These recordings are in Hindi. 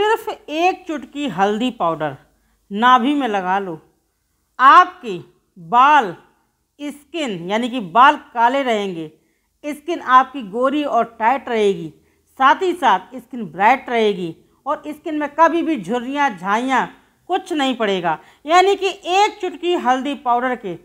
सिर्फ एक चुटकी हल्दी पाउडर नाभि में लगा लो आपके बाल स्किन यानी कि बाल काले रहेंगे स्किन आपकी गोरी और टाइट रहेगी साथ ही साथ स्किन ब्राइट रहेगी और स्किन में कभी भी झुर्रियाँ झाइयाँ कुछ नहीं पड़ेगा यानी कि एक चुटकी हल्दी पाउडर के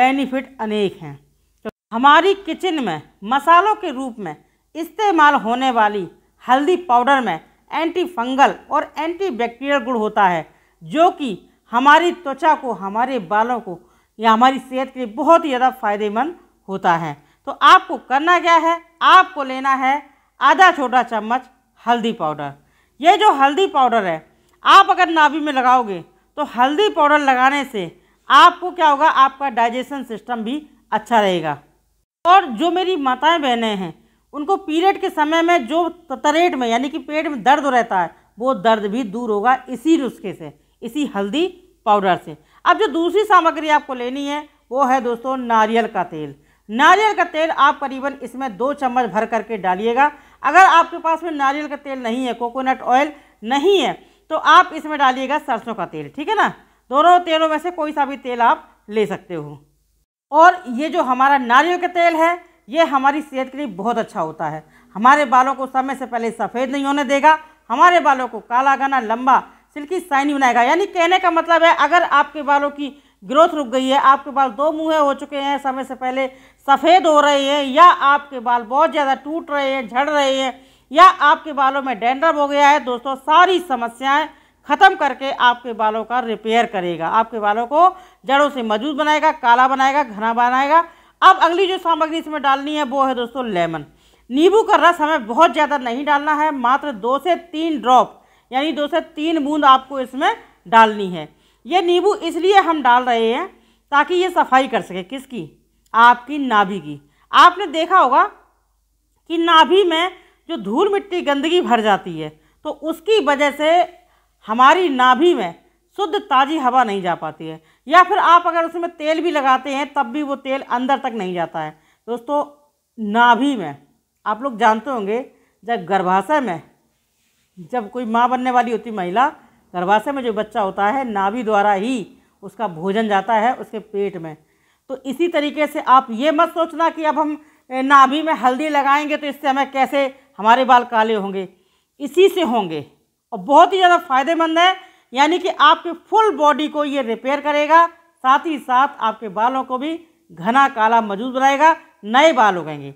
बेनिफिट अनेक हैं तो हमारी किचन में मसालों के रूप में इस्तेमाल होने वाली हल्दी पाउडर में एंटी फंगल और एंटी बैक्टीरियल गुण होता है जो कि हमारी त्वचा को हमारे बालों को या हमारी सेहत के लिए बहुत ही ज़्यादा फायदेमंद होता है तो आपको करना क्या है आपको लेना है आधा छोटा चम्मच हल्दी पाउडर ये जो हल्दी पाउडर है आप अगर नाभि में लगाओगे तो हल्दी पाउडर लगाने से आपको क्या होगा आपका डाइजेशन सिस्टम भी अच्छा रहेगा और जो मेरी माताएं बहनें हैं उनको पीरियड के समय में जो तरेट में यानी कि पेट में दर्द रहता है वो दर्द भी दूर होगा इसी नुस्खे से इसी हल्दी पाउडर से अब जो दूसरी सामग्री आपको लेनी है वो है दोस्तों नारियल का तेल नारियल का तेल आप करीबन इसमें दो चम्मच भर करके डालिएगा अगर आपके पास में नारियल का तेल नहीं है कोकोनट ऑयल नहीं है तो आप इसमें डालिएगा सरसों का तेल ठीक है ना दोनों तेलों में से कोई सा भी तेल आप ले सकते हो और ये जो हमारा नारियल का तेल है ये हमारी सेहत के लिए बहुत अच्छा होता है हमारे बालों को समय से पहले सफ़ेद नहीं होने देगा हमारे बालों को काला घना लंबा सिल्की साइनी बनाएगा यानी कहने का मतलब है अगर आपके बालों की ग्रोथ रुक गई है आपके बाल दो मुँह हो चुके हैं समय से पहले सफ़ेद हो रहे हैं या आपके बाल बहुत ज़्यादा टूट रहे हैं झड़ रहे हैं या आपके बालों में डेंड्रफ हो गया है दोस्तों सारी समस्याएं ख़त्म करके आपके बालों का रिपेयर करेगा आपके बालों को जड़ों से मजबूत बनाएगा काला बनाएगा घना बनाएगा अब अगली जो सामग्री इसमें डालनी है वो है दोस्तों लेमन नींबू का रस हमें बहुत ज़्यादा नहीं डालना है मात्र दो से तीन ड्रॉप यानी दो से तीन बूंद आपको इसमें डालनी है ये नींबू इसलिए हम डाल रहे हैं ताकि ये सफाई कर सके किसकी आपकी नाभि की आपने देखा होगा कि नाभि में जो धूल मिट्टी गंदगी भर जाती है तो उसकी वजह से हमारी नाभि में शुद्ध ताज़ी हवा नहीं जा पाती है या फिर आप अगर उसमें तेल भी लगाते हैं तब भी वो तेल अंदर तक नहीं जाता है दोस्तों नाभि में आप लोग जानते होंगे जब गर्भाशय में जब कोई माँ बनने वाली होती महिला गर्भाशय में जो बच्चा होता है नाभि द्वारा ही उसका भोजन जाता है उसके पेट में तो इसी तरीके से आप ये मत सोचना कि अब हम नाभि में हल्दी लगाएंगे तो इससे हमें कैसे हमारे बाल काले होंगे इसी से होंगे और बहुत ही ज़्यादा फायदेमंद है यानी कि आपके फुल बॉडी को ये रिपेयर करेगा साथ ही साथ आपके बालों को भी घना काला मजबूत बनाएगा नए बाल उगेंगे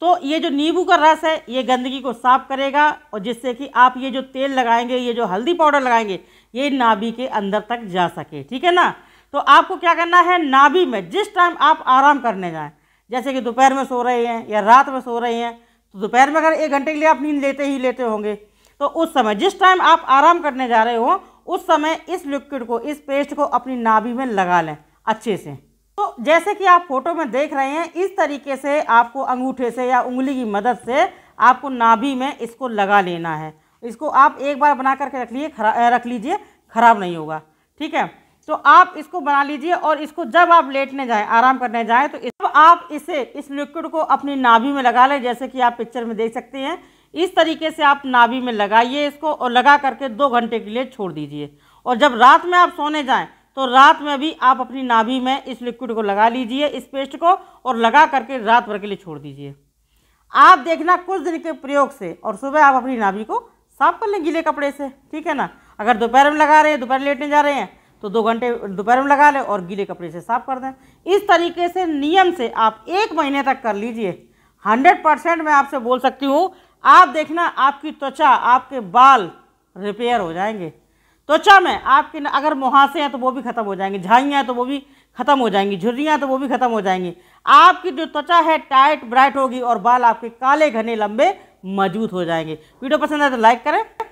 तो ये जो नींबू का रस है ये गंदगी को साफ करेगा और जिससे कि आप ये जो तेल लगाएंगे ये जो हल्दी पाउडर लगाएंगे ये नाभि के अंदर तक जा सके ठीक है ना तो आपको क्या करना है नाभि में जिस टाइम आप आराम करने जाएं जैसे कि दोपहर में सो रहे हैं या रात में सो रहे हैं तो दोपहर में अगर एक घंटे के लिए आप नींद लेते ही लेते होंगे तो उस समय जिस टाइम आप आराम करने जा रहे हो उस समय इस लिक्विड को इस पेस्ट को अपनी नाभि में लगा लें अच्छे से तो जैसे कि आप फोटो में देख रहे हैं इस तरीके से आपको अंगूठे से या उंगली की मदद से आपको नाभि में इसको लगा लेना है इसको आप एक बार बना करके रख लिए खरा रख लीजिए ख़राब नहीं होगा ठीक है तो आप इसको बना लीजिए और इसको जब आप लेटने जाएं आराम करने जाएं तो जब आप इसे इस लिक्विड को अपनी नाभि में लगा लें जैसे कि आप पिक्चर में देख सकते हैं इस तरीके से आप नाभि में लगाइए इसको और लगा करके दो घंटे के लिए छोड़ दीजिए और जब रात में आप सोने जाएं तो रात में भी आप अपनी नाभि में इस लिक्विड को लगा लीजिए इस पेस्ट को और लगा करके रात भर के लिए छोड़ दीजिए आप देखना कुछ दिन के प्रयोग से और सुबह आप अपनी नाभि को साफ कर लें गीले कपड़े से ठीक है ना अगर दोपहर में लगा रहे हैं दोपहर लेटने जा रहे हैं तो दो घंटे दोपहर में लगा लें और गीले कपड़े से साफ कर दें इस तरीके से नियम से आप एक महीने तक कर लीजिए हंड्रेड परसेंट मैं आपसे बोल सकती हूँ आप देखना आपकी त्वचा आपके बाल रिपेयर हो जाएंगे त्वचा में आपके अगर मुहासे हैं तो वो भी ख़त्म हो जाएंगे झाइयाँ हैं तो वो भी ख़त्म हो जाएंगी झुर्रियाँ तो वो भी ख़त्म हो जाएंगी आपकी जो त्वचा है टाइट ब्राइट होगी और बाल आपके काले घने लंबे मजबूत हो जाएंगे वीडियो पसंद आए तो लाइक करें